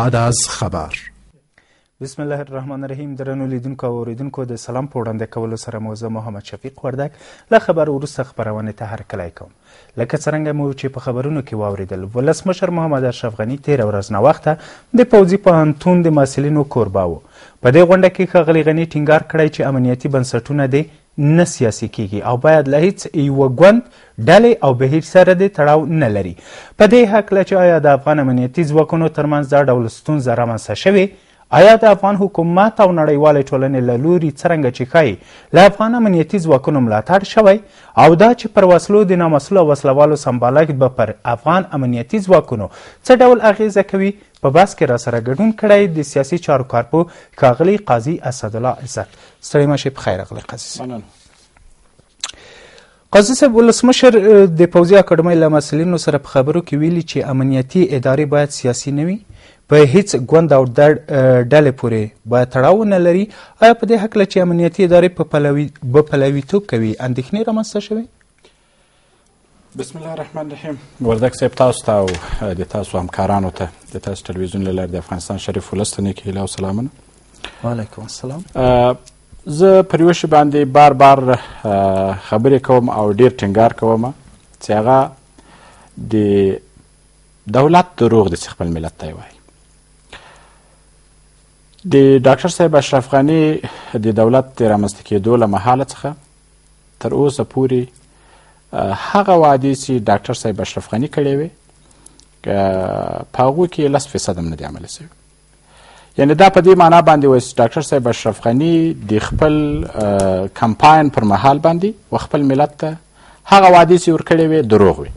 بعد از خبر بسم الله الرحمن الرحیم درنو لیدونکو او اوریدونکو د سلام په وړاندې کولو سره موزه محمد شفیق وردک له خبر وروسته خبرونه ته هر کلی کوم لکه څنګه مو چې په خبرونو کې واوریدل ولسمشر محمد اشرف غنی تیر ورځ نه وخته د پوځي پوهنتون د محصلینو کوربه و په دې غونډه کې ښاغلي غنی ټینګار کړی چې امنیتي بنسټونه دی نه سیاسي کیږي او باید له هیڅ یو ګوند ډلې او بهیر سره د تړاو نه لري په دې هکله چې آیا د افغان امنیتي ځواکونو ترمنځ دا ډول ستونزه رامنځته شوې آیا د افغان حکومت او نړیوالې ټولنې له لوري څرنګه چې ښایي له افغان امنیتي ځواکونو ملاتړ شوی او دا چې پر وسلو د نامسلو وسلوالو سمبالښت به پر افغان امنیتي ځواکونو څه ډول اغیزه کوي په بحث کې راسره ګډون کړی د سیاسي چارو کارپو ښاغلي قاضي اسدالله عزت ستړی مه شئ پخیر اغلی قاضي قاضي صاحب ولسمشر د پوځي اکاډمۍ له مسؤلینو سره په خبرو کې ویلي چې امنیتي ادارې باید سیاسي نه وي په هیڅ ګوند او ډلې پورې به تړاو نه لري آیا په دې هکله چې امنیتي ادارې په پلوي به پلویتوب کوي اندېښنې رامنځته شوې بسم الله الرحمن الرحیم وردک صاحب تاسو ته او د تاسو همکارانو ته د تاسو تلویزیون له لارې د افغانستان شریف ولستنې کې هیله او سلامونه وعلیکم السلام زه پر یوه شي باندې بار بار خبرې کوم او ډیر ټینګار کوم چې هغه د دولت دروغ دی چې خپل ملت ته وایي د ډاکټر صاحب اشرف غني د دولت د رامنځته کېدو له مهاله څخه تر اوسه پورې هغه وعدې چې ډاکټر صاحب اشرف غني کړې وې په هغو کې لس فیصد هم نه دی عملي سوی یعنی دا په دې معنا باندې وایي چې ډاکټر صاحب اشرف غني د خپل کمپاین پر مهال باندې و خپل ملت ته هغه وعدې چې ورکړې وې دروغ وي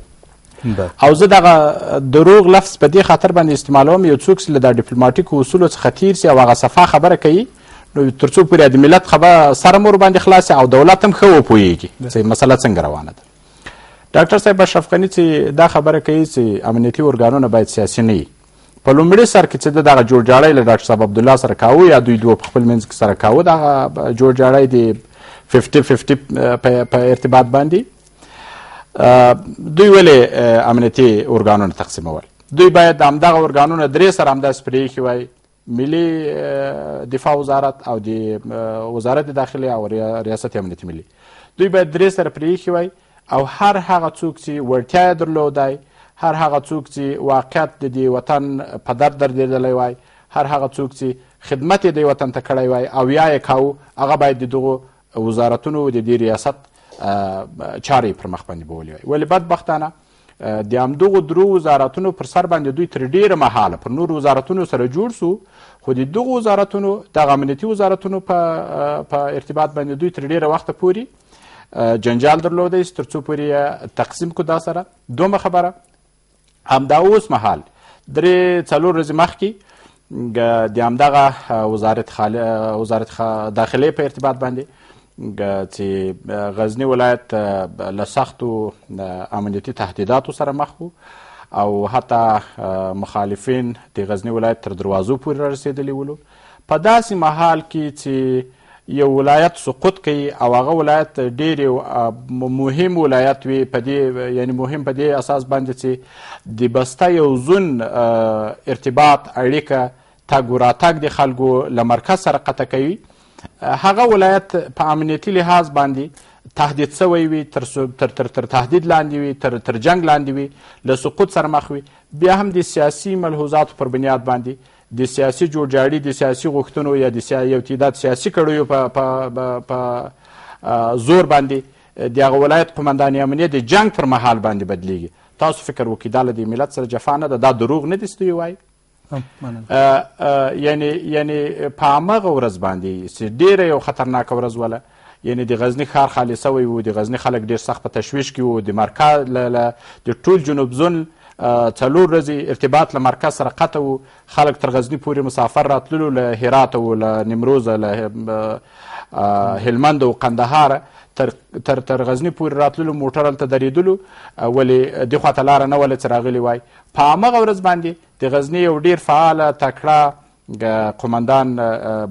او زه دغه دروغ لفظ په دې خاطر باندې استعمالوم یو څوک چې له د ډیپلوماټیکو اصولو څخه تیر سي او هغه صفا خبره کوي نو تر څو پورې د ملت خبره سره مور باندې خلاص او دولت هم ښه وپوهېږي چې مسله څنګه روانه ده ډاکټر صاحب اشرف غني چې دا خبره کوي چې امنیتي ارګانونه باید سیاسي نه په لومړي سر کې چې د دغه جوړجاړی له ډاکټر صاحب عبدالله سره کاوه یا دوی دوه په خپل منځ کې سره کاوه دغه جوړجاړی د 50 50 په ارتباط باندې دوی ولې امنیتي ارګانونه تقسیمول دوی باید همدغه ارګانونه درې سره همداسې پرېښي وای ملي دفاع وزارت او د وزارت داخلي او ریاست امنیت ملي دوی باید درې سره پرېښي وای او هر هغه څوک چې وړتیا یې درلودی هر هغه څوک چې واقعیت د دې وطن په درد دردېدلی وای هر هغه څوک چې خدمت یې دې وطن ته کړی وای او یا یې کاوه هغه باید د دغو وزارتونو د دې ریاست چارې پر مخ باندې بولې ولې بدبختانه د همدغو درو وزارتونو پر سر باندې دوی تر ډیره مهاله پر نور وزارتونو سره جوړ سو خو د دغو وزارتونو دغه امنیتي وزارتونو په په ارتباط باندې دوی تر ډیره وخته پورې جنجال درلودی تر څو پورې تقسیم کو دا سره دومره خبره همدا اوس مهال درې څلور ورځې مخکې د همدغه وزارت خال... وزارت خ... داخلي په ارتباط باندې چې غزنی ولایت له سختو امنیتي تهدیداتو سره مخ وو او حتی مخالفین د غزنی ولایت تر دروازو پورې رارسېدلي ولو په داسې مهال کې چې یو ولایت سقوط کوي او هغه ولایت ډېر مهم ولایت وي په دې یعنی مهم په دې اساس باندې چې د بسته یو زون ارتباط اړیکه تګ و راتګ د خلکو له مرکز سره قطع کوي هغه ولایت په امنیتي لحاظ باندې تهدید سوی وي تر تر تر, تر تهدید لاندې وي تر تر جنگ لاندې وي له سقوط سره مخ وي بیا هم د سیاسي ملحوظاتو پر بنیاد باندې د سیاسي جوړجاړي د سیاسي غوښتنو یا د سیا یو تعداد سیاسي کړیو په په په زور باندې د هغه ولایت قمندان امنیت د جنگ پر مهال باندې بدلیږي تاسو فکر وکړئ دا له دې ملت سره جفا نه ده دا دروغ نه دي ستوي وایي یعنی یعنی په همغه ورځ باندې چې ډیره یو خطرناکه ورځ وله یعنی د غزنی ښار خالی سوی و د غزنی خلک ډیر سخت په تشویش کې و د مرکز د ټول جنوب زون څلور ورځې ارتباط له مرکز سره قطع و خلک تر غزني پورې مسافر راتللو له هراته و له نیمروزه له هلمند و قندهاره تر تر تر غزني پورې راتللو موټر هلته درېدلو ولې دې خواته لاره نه وله چې راغلي وای په همغه ورځ باندې د غزني یو ډیر فعاله تکړه قماندان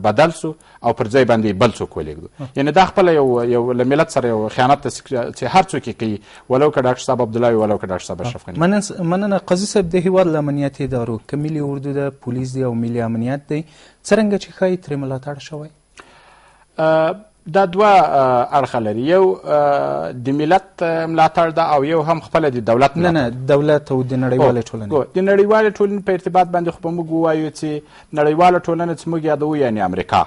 بدل سو او پر ځای باندې بل څوک ولېږدو یعنی دا خپله یو یو له ملت سره یو خیانت ده چې هر څوک یې کوي ولو که ډاکټر صاحب عبدالله وي ولو که ډاکټر صاحب اشرف غني مننه قاضي صاحب د هېواد له امنیتي ادارو که ملي اردو ده پولیس دی او ملي امنیت دی څرنګه چې ښایي ترې ملاتړ شوی دا دوه اړخه لري یو د ملت ملاتړ ده او یو هم خپله د دولت نه نه دولت او د نړیوالې ټولنې د نړیوالې ټولنې په ارتباط باندې خو به موږ ووایو چې نړیواله ټولنه چې موږ یادوو یعنې امریکا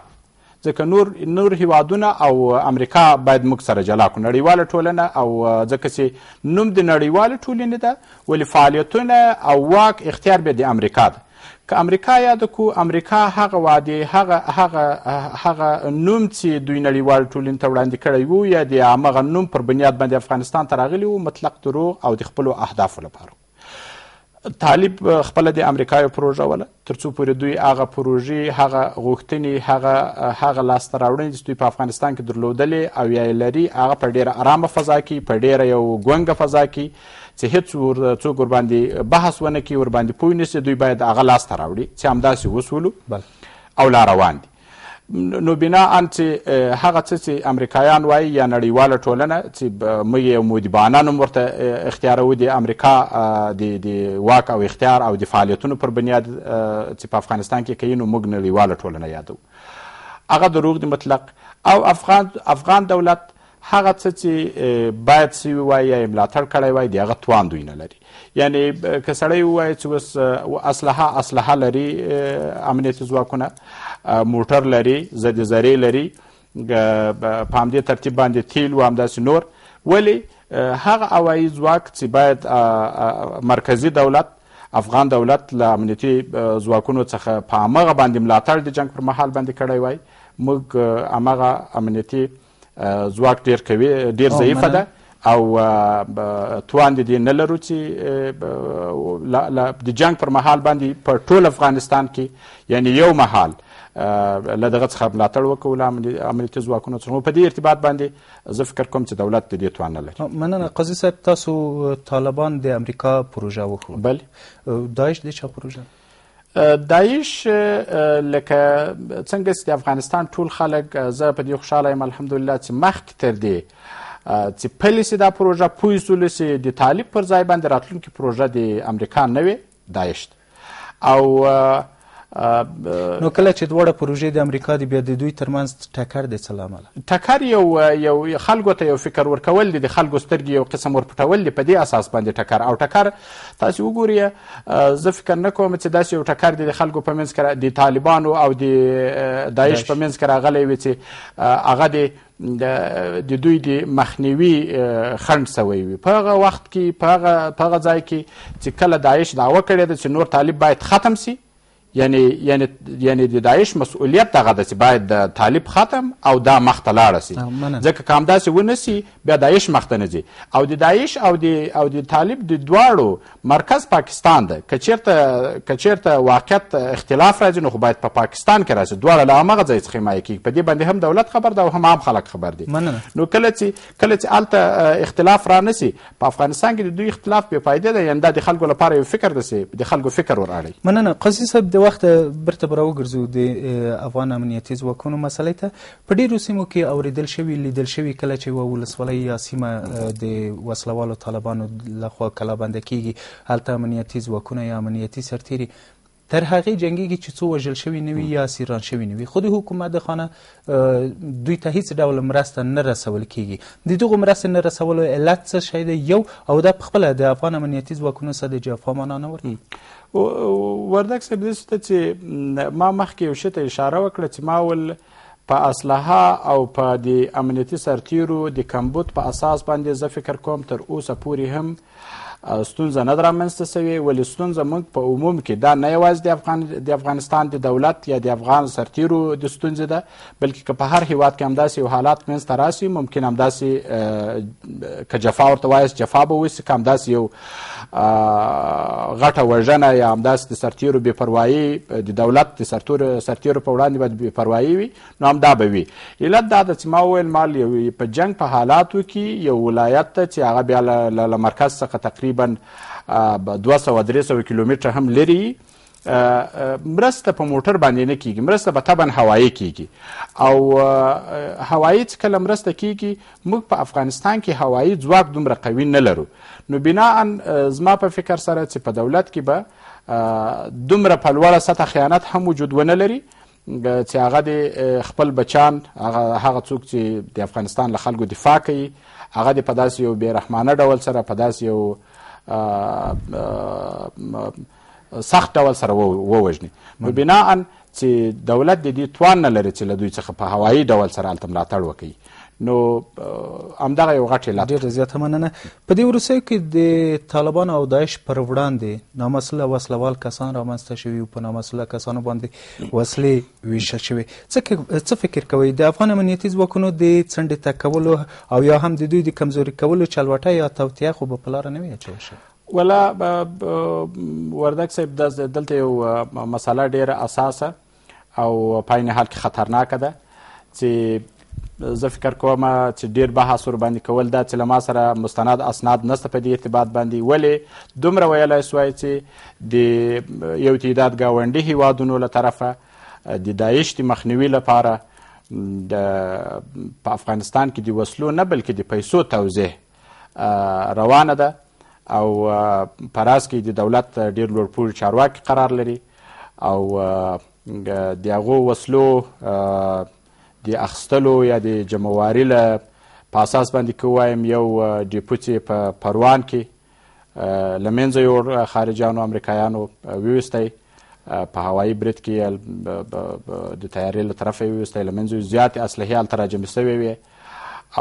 ځکه نور نور هیوادونه او امریکا باید موږ سره جلا کړو نړیواله ټولنه او ځکه چې نوم د نړیواله ټولنې ده ولې فعالیتونه او واک اختیار به د امریکا ده که امریکا یاده کو امریکا هغه وعدې هغه هغه هغه نوم چې دوی نړیوال ټولنې ته وړاندې کړی وو یا د همغه نوم پر بنیاد باندې افغانستان ته راغلی وو مطلق دروغ او د خپلو اهدافو لپاره طالب خپله د امریکا یو پروژه وله تر څو پورې دوی هغه پروژې هغه غوښتنې هغه هغه لاسته راوړنې چې دوی په افغانستان کې درلودلې او یا یې لري هغه په ډیره ارامه فضا کې په ډیره یو ګونګه فضا کې چې هیڅ څوک ورباندې بحث ونه کړي ورباندې پوه نسي دوی باید هغه لاسته راوړي چې همداسې وسولو او لا روان دي نو بناان چې هغه څه چې امریکایان وایي یا نړیواله ټولنه چې موږ یو مدیبانان هم ورته اختیارو د امریکا د د واک او اختیار او د فعالیتونو پر بنیاد چې په افغانستان کې کوي نو موږ نړیواله ټولنه یادو هغه دروغ دی مطلق او افغان افغان دولت هغه څه چې باید سوي وای یا ملاتړ کړی وای د هغه توان دوی نه لري یعنی که سړی ووایي چې اوس اسلحه اسلحه لري امنیتي ځواکونه موټر لري ضد ذرې لري په همدې ترتیب باندې تیل و همداسې نور ولې هغه هوایي ځواک چې باید مرکزي دولت افغان دولت له امنیتي ځواکونو څخه په همغه باندې ملاتړ د جنگ پر مهال باندې کړی وای موږ همغه امنیتي ځواک ډیر کوي ډیر ضعیفه ده او توان دي نه لرو چې د جنگ پر مهال باندې په ټول افغانستان کې یعنی یو مهال له دغه څخه ملاتړ وکړو له عملیتي ځواکونو څخه په دې ارتباط باندې زه فکر کوم چې دولت د دې توان نه لري مننه قاضي صاحب تاسو طالبان د امریکا پروژه وښود بله داعش د چا پروژه داعش لکه څنګه چې د افغانستان ټول خلک زه په دې خوشاله یم الحمدلله چې مخکې تر دې چې پلیسي دا پروژه پوه سولو چې د طالب پر ځای باندې راتلونکي پروژه د امریکا نه وي داعش او نو کله چې دواړه پروژې د امریکا دی بیا د دوی ترمنځ ټکر دی څه له ټکر یو یو خلکو ته یو فکر ورکول دی د خلکو سترګې یو قسم ورپټول دی په دې اساس باندې ټکر او ټکر تاسو وګورئ زه فکر نه کوم چې داسې یو ټکر دی د خلکو په منځ کې د طالبانو او د داعش په منځ کې راغلی وي چې هغه د د دوی د مخنیوي خند سوی وي په هغه وخت کې په هغه ځای کې چې کله داعش دعوه کړې ده چې نور طالب باید ختم سي یعنی یعنی یعنی د داعش مسؤلیت دغه ده چې باید د طالب ختم او دا مخته لاړه سي ځکه که همداسې ونه سي بیا داعش مخته نه ځي او د داعش او د او د طالب د دواړو مرکز پاکستان ده که چېرته که چېرته واقعیت اختلاف راځي نو خو باید په پا پاکستان کې راسي دواړه له هماغه ځای څخه حمایه کیږي په دې باندې هم دولت خبر ده او هم عام خلک خبر دي نو کله چې کله چې هلته اختلاف را نسي په افغانستان کې د دوی اختلاف بې فایده ده یعنې دا د خلکو لپاره یو فکر ده چې د خلکو فکر ورغړي مننه قاضي صاحب وخت برته برو ګرځو د افغان امنیتي ځواکونو مسلې ته په ډیرو سیمو کې اوریدل شوی لیدل شوی کله چې و ولسوالۍ یا سیمه د وسلوالو طالبانو لخوا کلابند کیږي هلته امنیتي ځواکونه یا امنیتي سرتیري تر هغې جنګیږي چې څو وژل شوي نه وي یا اسیران شوي نه وي خو د حکومت د خانه دوی ته هیڅ ډول مرسته نه رسول کیږي د دغو مرستې نه رسولو علت څه شی دی یو او دا پخپله د افغان امنیتي ځواکونو سره د جفا معنا نه ورکوي وردک صاحب داسې ته چې ما مخکې یو شي ته اشاره وکړه چې ما ول په اصلاحه او په د امنیتي سرتیرو د کمبود په اساس باندې زه فکر کوم تر اوسه پورې هم ستونزه نه ده رامنځته سوې ولې ستونزه موږ په عموم کې دا نه یوازې د افغان د افغانستان د دولت یا د افغان سرتیرو د ستونزې ده بلکې که په هر هیواد کې همداسې یو حالات منځته راسي ممکن همداسې که جفا ورته وایاست جفا به وسي که همداسې یو غټه وژنه یا همداسې د سرتیرو بېپروایي د دولت د سرتیرو په وړاندې باید بېپروایي وي نو همدا به وي علت دا ده چې ما وویل ما په جنگ په حالاتو کې یو ولایت ته چې هغه بیا له مرکز څخه تقریبا تقریبا دوه سوه درې سوه کیلومتره هم لرې مرسته په موټر باندې نه کیږي مرسته به طبعا هوایي کیږي او هوایي چې کله مرسته کیږي موږ په افغانستان کې هوایي ځواک دومره قوي نه لرو نو بناا زما په فکر سره چې په دولت کې به دومره په لوړه سطح خیانت هم وجود ونه لري چې هغه د خپل بچان هغه څوک چې د افغانستان له خلکو دفاع کوي هغه د په داسې یو بې رحمانه ډول سره په داسې یو سخت ډول سره ووژني نو بناا چې دولت د دې توان نه لري چې له دوی څخه په هوایي ډول سره هلته ملاتړ وکړي نو همدغه یو غټ علت ډېره زیاته مننه په دې وروستیو کې د طالبان او داعش پر وړاندې نامسله وسلوال کسان رامنځته شوي او په نامسله کسانو باندې وسلې ویشل شوي څه فکر کوئ د افغان امنیتي ځواکونو د څنډې ته کولو او یا هم د دوی د کمزوري کولو چلوټه یا توطیه خو به په لاره نه وي اچول شوې ولا وردک صاحب د دلته یو مسله ډیره اساسه او پاینه حال کې خطرناکه ده چې زه فکر کوم چې ډیر بحث ورباندې کول دا چې له ما سره مستند اسناد نسته په دې ارتباط باندې ولې دومره ویلی سوای چې د یو تعداد ګاونډي هیوادونو له طرفه د داعش د مخنیوي لپاره د په افغانستان کې د وسلو نه بلکې د پیسو توضیح روانه ده او په راس کې د دولت ډیر لوړپوړي چارواکي قرار لري او د هغو وسلو د اخستلو یا د جمعواري له په اساس باندې که ووایم یو ډیپوتې په پروان کې له منځه یو خارجیانو امریکایانو ویوستی په هوایي برید کې د تیارې له طرفه یې ویوستی له منځه زیاتې اصلحې هلته راجمع سوې وې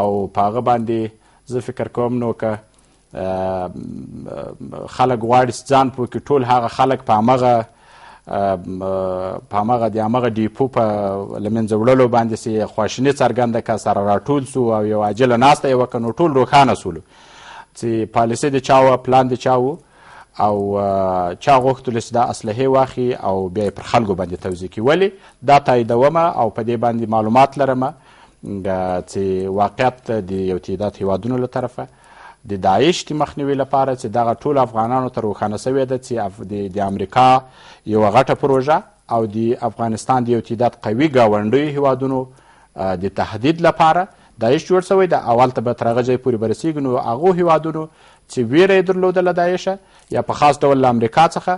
او په هغه باندې زه فکر کوم نو که خلک غواړي ځان پوه کړي ټول هغه خلک په همغه په همغه د همغه ډیپو په له منځه وړلو باندې چې خواشیني څرګنده کړه سره راټول سو او یو عاجله ناسته یې وکړه نو ټول روښانه سولو چې پالیسي د چا وه پلان د چا وو او چا غوښتلو چې دا اصلحې واخي او بیا یې پر خلکو باندې توضیح کړي ولې دا تاییدومه او په دې باندې معلومات لرمه چې واقعیت د یو تعداد هیوادونو له طرفه د داعش د مخنیوي لپاره چې دغه ټول افغانانو ته روښانه سوې ده چې د امریکا یوه غټه پروژه او د افغانستان د یو تعداد قوي ګاونډیو هیوادونو د تهدید لپاره داعش جوړ سوی ده او هلته به تر هغه ځای پورې به رسېږو نو هغو هیوادونو چې ویره یې درلودله داعشه یا په خاص ډول له امریکا څخه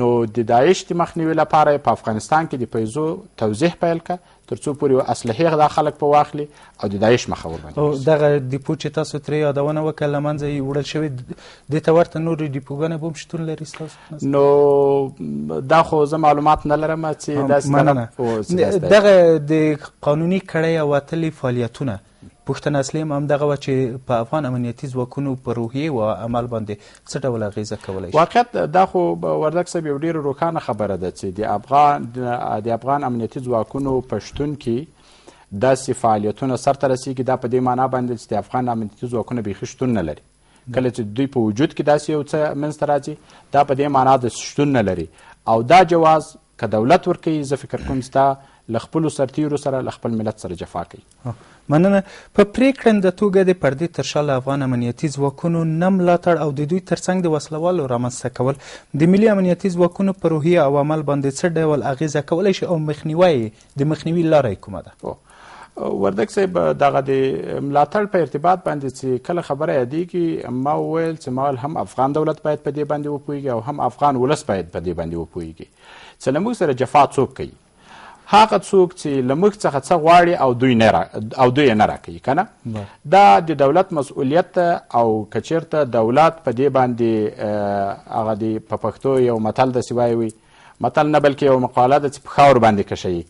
نو د داعش د مخنیوي لپاره په افغانستان کې د پیسو توضیح پیل کړ تر څو پورې اصلحې دا خلک په واخلي او د داعش مخه ورباندې او دغه ډیپو چې تاسو ترې یادونه وکړه له منځه یې وړل شوی د ته ورته نورې ډیپوګانې به هم شتون لري ستاسو نو دا خو زه معلومات نه لرم چې داسې دغه د قانوني کړۍ او وتلي فعالیتونه پوښتنه اصلي هم همدغه وه چې په افغان امنیتي ځواکونو په روحیې او عمل باندې څه ډول اغیزه کولی شي واقعیت دا خو وردک صاحب یو ډېره روښانه خبره ده چې د افغان د افغان امنیتي ځواکونو په شتون کې داسې فعالیتونه سرته رسیږي دا په دې معنا باندې چې د افغان امنیتي ځواکونه بیخي شتون نه لري کله چې دوی په وجود کې داسې یو څه منځته راځي دا په دې معنا د شتون نه لري او دا جواز که دولت ورکوي زه فکر کوم ستا له خپلو سرتیرو سره له خپل ملت سره جفا کوي مننه په پریکړنده توګه د پردې تر شا له افغان امنیتي ځواکونو نه ملاتړ او د دوی ترڅنګ د وسلوالو رامنځته کول د ملي امنیتي ځواکونو په روحیه او عمل باندې څه ډول اغیزه کولی شي او مخنیوی د مخنیوي لارې کومه ده وردک صاحب دغه د ملاتړ په ارتباط باندې چې کله خبره یادی کی ما ویل چې مال هم افغان دولت باید په دې باندې وپویږي او هم افغان ولس باید په دې باندې وپویږي چې لمو سره جفا څوک کوي هغه څوک چې له موږ څخه څه غواړي او دوی نه او دوی یې نه راکوي که نه دا د دولت مسؤلیت او که چېرته دولت په دې باندې هغه د په پښتو یو متل داسې وایي وي متل نه بلکې یو مقاله ده چې په خاور باندې کشوي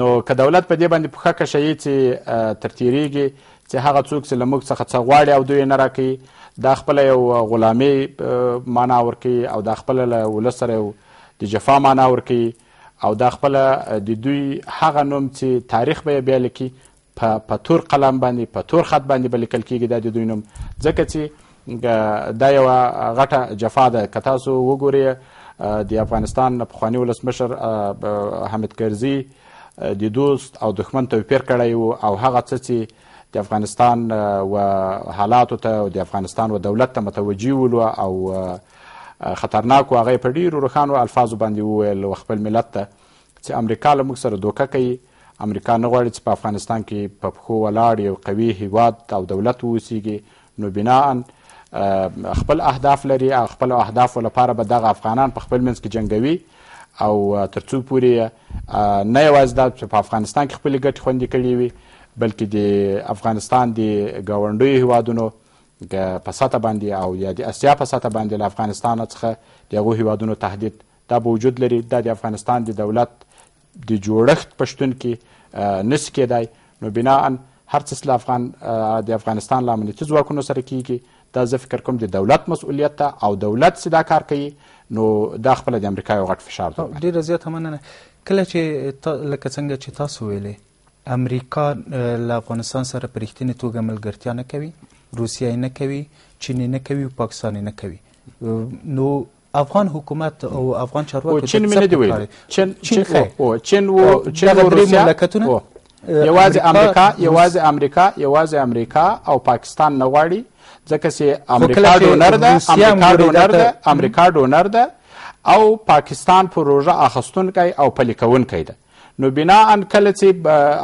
نو که دولت په دې باندې پښه کشوي چې ترتیریږي چې هغه څوک چې له موږ څخه څه غواړي او دوی یې نه راکوي دا خپله یو غلامي معنا ورکوي او دا خپله له ولس سره یو د جفا معنا ورکوي او دا خپل د دوی هغه نوم چې تاریخ به بیا لیکي په په تور قلم باندې په تور خط باندې به لیکل کیږي دا د دوی نوم ځکه چې دا یوه غټه جفا ده که تاسو وګورئ د افغانستان پخواني ولسمشر حمید کرزي د دوست او دښمن توپیر کړی و او هغه څه چې د افغانستان و حالاتو ته او د افغانستان و دولت ته متوجي ولو او خطرناک هغه په ډیرو روښانو الفاظو باندې وویل و خپل ملت ته چې امریکا له موږ سره دوکه کوي امریکا نه غواړي چې په افغانستان کې په پښو ولاړ یو قوي هیواد او دولت واوسیږي نو بناا خپل اهداف لري او خپل اهدافو لپاره به دغه افغانان په خپل منځ کې جنګوي او ترڅو پورې نه یوازې دا چې په افغانستان کې خپلې ګټې خوندي کړې وي بلکې د افغانستان د ګاونډیو هیوادونو په سطح باندې او یا د اسیا په سطح باندې له افغانستان څخه د هغو هیوادونو تهدید دا به وجود لري دا د افغانستان د دولت د جوړښت پښتون کې نس کېدای نو بناان هر څه له افغان د افغانستان له امنیتي ځواکونو سره کیږي دا زه فکر کوم د دولت مسؤلیت ته او دولت سدا کار کوي نو دا خپل د امریکا یو غټ فشار دی ډیر زیات مننه کله چې لکه څنګه چې تاسو ویلې امریکا له افغانستان سره په رښتینې توګه ملګرتیا نه کوي روسیه نه کوي چین نه کوي پاکستان نه کوي نو افغان حکومت او افغان چارواکو چین مې نه دی ویل چین چین او چین و چین او روسیا مملکتونه یوازې امریکا یوازې امریکا یوازې امریکا او پاکستان نه غواړي ځکه چې امریکا ډونر ده امریکا ډونر ده امریکا ډونر ده او پاکستان پروژه اخستونکی او پلي کوونکی ده نو بنا ان کله چې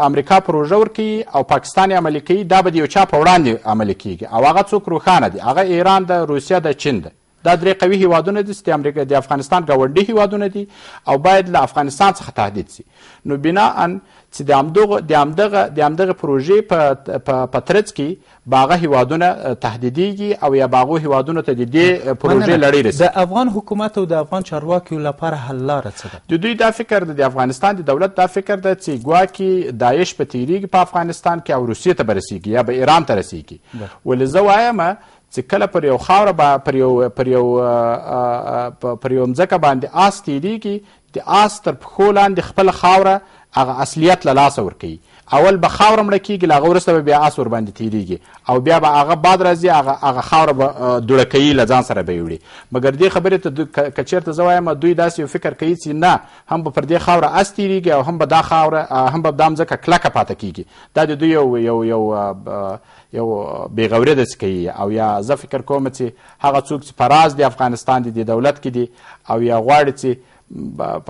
امریکا پروژه ورکوي او پاکستان یې عملي کوي دا به د یو چا په وړاندې عملي کیږي او هغه څوک روښانه دي هغه ایران د روسیه د چین ده دا درې قوي هیوادونه دي چې امریکا د افغانستان ګاونډي هیوادونه دي او باید له افغانستان څخه تهدید سي نو بنا ان چې د همدغه د همدغه د همدغه پروژې په په ترڅ کې باغه هیوادونه تهدیدیږي او یا باغو هیوادونه ته د دې پروژې لړۍ رسي د افغان حکومت او د افغان چارواکو لپاره حل لاره څه ده د دوی دا فکر د افغانستان د دولت دا فکر ده چې ګواکې داعش په تیریږي په افغانستان کې او روسیې ته برسیږي یا به ایران ته رسیږي ولې زه وایم چې کله پر یو خاوره به پر یو پر یو پر یو مځکه باندې آس تیریږي د آس تر پښو لاندې خپله خاوره هغه اصلیت له لاسه ورکوي اول به خاوره مړه کېږي له هغه وروسته به بیا آس ورباندې تیریږي او بیا به هغه باد راځي هغه هغه خاوره به دوړه کوي له ځان سره به یوړي مګر دې خبرې ته که چېرته زه وایم دوی داسې یو فکر کوي چې نه هم به پر دې خاوره آس تیریږي او هم به دا خاوره هم به دا مځکه کلکه پاتې کېږي دا د دوی یو یو یو یو بیغوري داسې کوي او یا زه فکر کوم چې هغه څوک چې فراز دی افغانستان دی د دولت کې دی او یا غواړي چې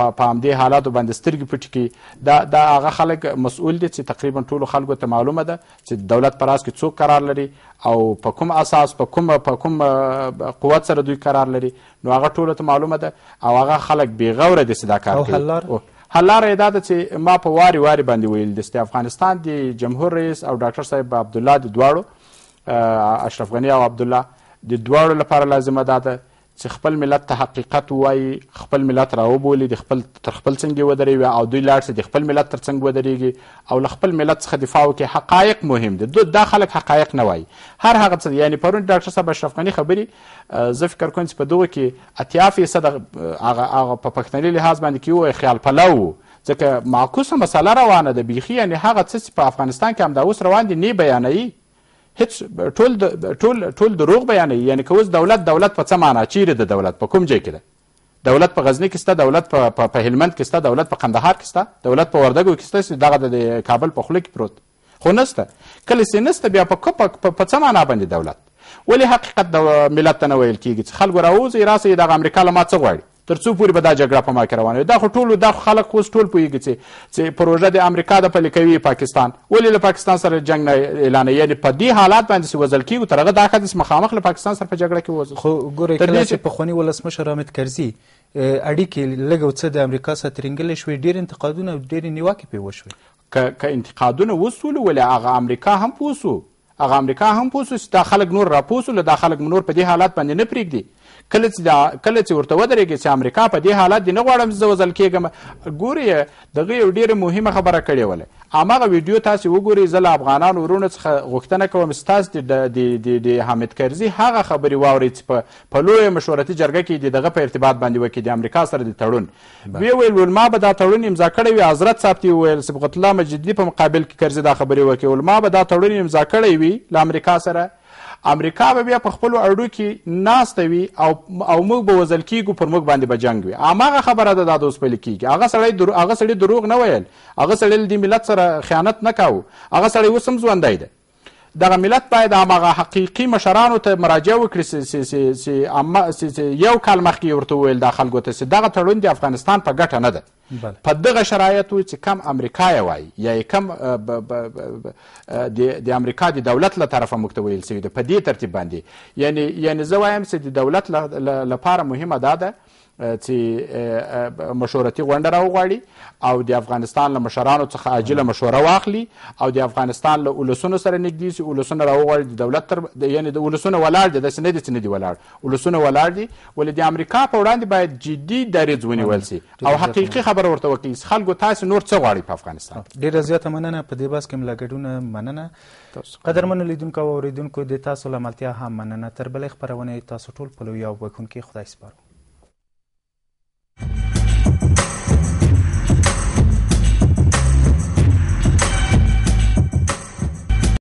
په همدې حالاتو باندې سترګې پټې کړي دا دا هغه خلک مسؤل دي چې تقریبا ټولو خلکو ته معلومه ده چې دولت په راس کې څوک قرار لري او په کوم اساس په کوم په کوم قوت سره دوی قرار لري نو هغه ټولو ته معلومه ده او هغه خلک بې غوره دي چې دا کار کوي حل لاره یې دا ده چې ما په واري واري باندې ویل د افغانستان د جمهور رئیس او ډاکټر صاحب عبدالله د دواړو اشرف غني او عبدالله د دواړو لپاره لازمه دا ده چې خپل ملت ته حقیقت ووایي خپل ملت راوبولي د خپل تر خپل څنګه ودرېږي او دوی لاړ سي د خپل ملت تر څنګ ودرېږي او له خپل ملت څخه دفاع وکړي حقایق مهم دي دا, دا خلک حقایق نه وایي هر هغه څه یعنی پرون ډاکټر صاحب اشرف غني خبرې زه فکر کوم چې په دغو کې اتیا فیصده هغه هغه په پښتني لحاظ باندې کې ووایي خیال پلو و ځکه معکوسه مسله روانه ده بیخي یعنې هغه څه چې په افغانستان کې همدا اوس روان دي نه بیانوي هیڅ ټول ټول ټول دروغ بیانوي یعنی که اوس دولت دولت په څه معنا چیرې د دولت په کوم ځای کې ده دولت په غزنی کې سته دولت په په هلمند کې سته دولت په قندهار کې سته دولت په وردګو کې سته دغه د کابل په خوله کې پروت خو نسته کله چې نسته بیا په په څه معنا باندې دولت ولې حقیقت د ملت ته نه ویل کېږي چې خلکو راوځئ راسئ دغه امریکا له ما څه غواړي تر څو پورې به دا جګړه په ما کې روانه وي دا خو ټولو دا خو خلک اوس ټول پوهېږي چې چې پروژه د امریکا د پلي کوي پاکستان ولې له پاکستان سره جنګ نه اعلانوي یعنې په دې حالات باندې چې وزل کېږو تر هغه دا ښځې مخامخ له پاکستان سره په جګړه کې ووزل خو ګورئ کله چې پخواني ولسمشر حامد کرزي اړیکې لږ او څه د امریکا سره ترینګلې شوې ډېر انتقادونه او ډېرې نیواکې پرې وشوې که انتقادونه وسول ولې هغه امریکا هم پوسو هغه امریکا هم پوسو چې دا خلک نور راپوسو له دا خلک نور په دې حالت باندې نه پرېږدي کله چې کله چې ورته ودرېږي چې امریکا په دې حالت دی نه غواړم زه وزل کېږم ګورې دغه یو ډېره مهمه خبره کړې وله هماغه ویډیو تاسې وګورئ زه له افغانانو ورونو څخه غوښتنه کوم چې تاسې د حامد کرزي هغه خبرې واورئ چې په لویه مشورتي جرګه کې د دغه په ارتباط باندې وکړي د امریکا سره د تړون وی ویل ولما به دا تړون امضا کړی وي حضرت صاحب ته وویل صبغت الله مجدي په مقابل کې کرزي دا خبرې وکړي ولما به دا تړون امضا کړی وي له امریکا سره امریکا به بیا په خپلو اړو کې ناسته وي او او موږ به وزل کیږو پر موږ باندې به جنګ وي هماغه خبره ده دا د اوس پیل کیږي هغه سړی درو... هغه سړی دروغ نه ویل هغه سړی له دې ملت سره خیانت نه کاوه هغه سړی اوس هم ژوندی دی دغه ملت باید هماغه حقیقي مشرانو ته مراجعه وکړي چې یو کال مخکې ورته وویل دا خلکو ته چې دغه تړون د افغانستان په ګټه نه ده په دغه شرایطو چې کم امریکا یې وایي یا کم د امریکا د دولت له طرفه موږ ته ویل سوي ده په دې ترتیب باندې یعنی یعنی زه وایم چې د دولت لپاره مهمه دا ده چې مشورتي غونډه راوغواړي او د افغانستان له مشرانو څخه عاجله مشوره واخلي او د افغانستان له ولسونو سره نږدې سي ولسونه راوغواړي د دولت تر یعنې د ولسونه ولاړ دي داسې نه دي چې نه دي ولاړ ولسونه ولاړ دي ولې د امریکا په وړاندې باید جدي دریځ ونیول سي او حقیقي خبره ورته وکړي خلکو تاسو نور څه غواړي په افغانستان ډیره زیاته مننه په دې باس کې ملاګډونه مننه قدرمنو لیدونکو او اوریدونکو د تاسو لملتیا هم مننه تر بلې خبرونه تاسو ټول په لوی او وکونکي خدای سپارو